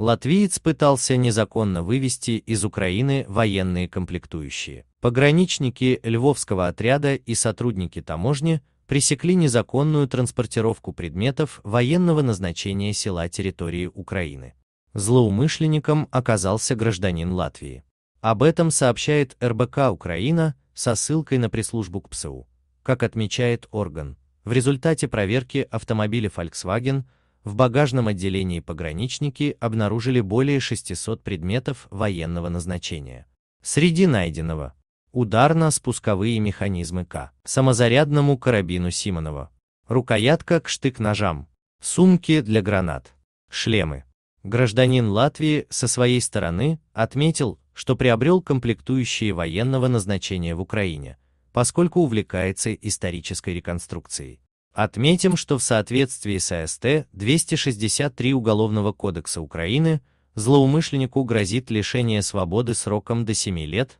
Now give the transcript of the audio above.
Латвиец пытался незаконно вывести из Украины военные комплектующие. Пограничники Львовского отряда и сотрудники таможни пресекли незаконную транспортировку предметов военного назначения села территории Украины. Злоумышленником оказался гражданин Латвии. Об этом сообщает РБК Украина со ссылкой на пресс-службу КПСУ. Как отмечает орган, в результате проверки автомобиля Volkswagen в багажном отделении пограничники обнаружили более 600 предметов военного назначения. Среди найденного – ударно-спусковые механизмы К, самозарядному карабину Симонова, рукоятка к штык-ножам, сумки для гранат, шлемы. Гражданин Латвии со своей стороны отметил, что приобрел комплектующие военного назначения в Украине, поскольку увлекается исторической реконструкцией. Отметим, что в соответствии с АСТ 263 Уголовного кодекса Украины злоумышленнику грозит лишение свободы сроком до 7 лет,